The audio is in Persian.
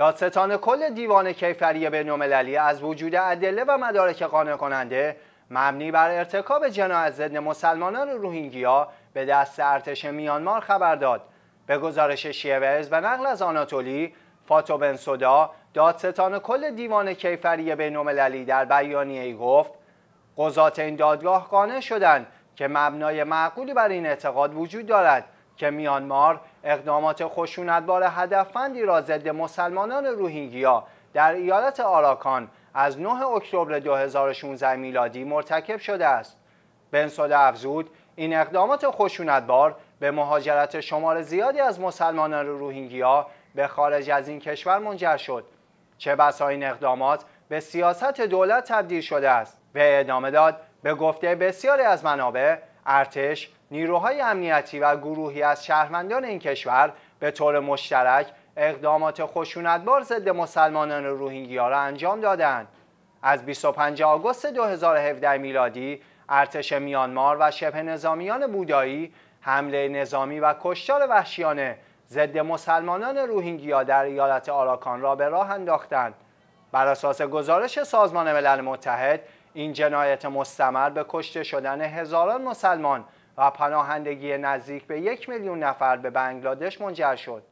دادستان کل دیوان کیفری بینالمللی از وجود ادله و مدارک قانع کننده مبنی بر ارتکاب جنایت ضد مسلمانان روهینگیا به دست ارتش میانمار خبر داد به گزارش شیوز و نقل از آناتولی فاتو بن سودا دادستان کل دیوان کیفری بینالمللی در بیانیه گفت قضات این دادگاه قانع شدند که مبنای معقولی بر این اعتقاد وجود دارد که میانمار اقدامات خشونتبار هدفمندی را ضد مسلمانان روهینگیا در ایالت آراکان از 9 اکتبر 2016 میلادی مرتکب شده است. بنسود افزود این اقدامات خشونتبار به مهاجرت شمار زیادی از مسلمانان روهینگیا به خارج از این کشور منجر شد. چه بسا این اقدامات به سیاست دولت تبدیل شده است. به ادامه داد به گفته بسیاری از منابع ارتش نیروهای امنیتی و گروهی از شهروندان این کشور به طور مشترک اقدامات خشونتبار ضد مسلمانان روهینگیا را انجام دادند از 25 آگوست 2017 میلادی ارتش میانمار و شبه نظامیان بودایی حمله نظامی و کشتار وحشیانه ضد مسلمانان روهینگیا در ایالت آراکان را به راه انداختند بر اساس گزارش سازمان ملل متحد این جنایت مستمر به کشته شدن هزاران مسلمان و پناهندگی نزدیک به یک میلیون نفر به بنگلادش منجر شد